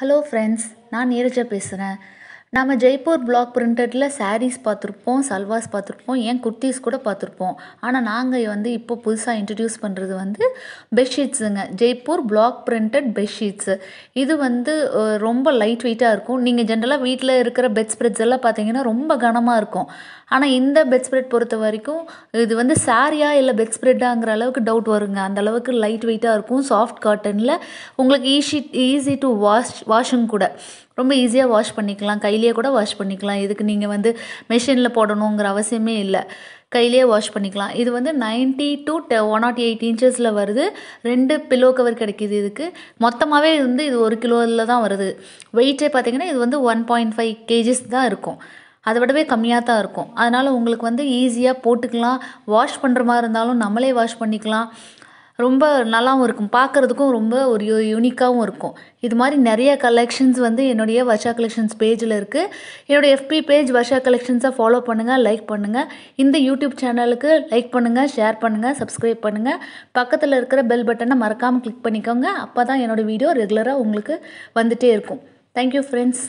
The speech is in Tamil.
ஹலோ ஃப்ரெண்ட்ஸ் நான் நீரஜா பேசுகிறேன் நம்ம ஜெய்ப்பூர் பிளாக் பிரிண்டடில் சாரீஸ் பார்த்துருப்போம் சல்வாஸ் பார்த்துருப்போம் ஏன் குர்த்திஸ் கூட பார்த்துருப்போம் ஆனால் நாங்கள் வந்து இப்போ புதுசாக இன்ட்ரடியூஸ் பண்ணுறது வந்து பெட்ஷீட்ஸுங்க ஜெய்ப்பூர் பிளாக் பிரிண்டட் பெட்ஷீட்ஸு இது வந்து ரொம்ப லைட் வெயிட்டாக இருக்கும் நீங்கள் ஜென்ரலாக வீட்டில் இருக்கிற பெட் ஸ்ப்ரெட்ஸ் எல்லாம் பார்த்தீங்கன்னா ரொம்ப கனமாக இருக்கும் ஆனால் இந்த பெட் ஸ்ப்ரெட் பொறுத்த வரைக்கும் இது வந்து சாரியா இல்லை பெட் ஸ்ப்ரெட்டாங்கிற அளவுக்கு டவுட் வருங்க அந்த அளவுக்கு லைட் வெயிட்டாக இருக்கும் சாஃப்ட் காட்டனில் உங்களுக்கு ஈஷி ஈஸி டு வாஷ் வாஷும் கூட ரொம்ப ஈஸியாக வாஷ் பண்ணிக்கலாம் கை கையிலேயே கூட வாஷ் பண்ணிக்கலாம் இதுக்கு நீங்கள் வந்து மிஷினில் போடணுங்கிற அவசியமே இல்லை கையிலேயே வாஷ் பண்ணிக்கலாம் இது வந்து நைன்ட்டி டூ டெ ஒன் நாட் எயிட் இன்ச்சஸில் வருது ரெண்டு பில்லோ கவர் கிடைக்கிது இதுக்கு மொத்தமாகவே வந்து இது ஒரு கிலோவில் தான் வருது வெயிட்டே பார்த்திங்கன்னா இது வந்து ஒன் பாயிண்ட் ஃபைவ் கேஜிஸ் தான் இருக்கும் அதை விடவே கம்மியாக தான் இருக்கும் அதனால் உங்களுக்கு வந்து ஈஸியாக போட்டுக்கலாம் வாஷ் பண்ணுற மாதிரி இருந்தாலும் நம்மளே வாஷ் பண்ணிக்கலாம் ரொம்ப நல்லாவும் இருக்கும் பார்க்குறதுக்கும் ரொம்ப ஒரு யூனிக்காகவும் இருக்கும் இது மாதிரி நிறைய கலெக்ஷன்ஸ் வந்து என்னுடைய வர்ஷா கலெக்ஷன்ஸ் பேஜில் இருக்குது என்னுடைய எஃபி பேஜ் வர்ஷா கலெக்ஷன்ஸை ஃபாலோ பண்ணுங்கள் லைக் பண்ணுங்கள் இந்த யூடியூப் சேனலுக்கு லைக் பண்ணுங்கள் ஷேர் பண்ணுங்கள் சப்ஸ்கிரைப் பண்ணுங்கள் பக்கத்தில் இருக்கிற பெல் பட்டனை மறக்காமல் கிளிக் பண்ணிக்கோங்க அப்போ தான் என்னோடய வீடியோ ரெகுலராக உங்களுக்கு வந்துகிட்டே இருக்கும் தேங்க்யூ ஃப்ரெண்ட்ஸ்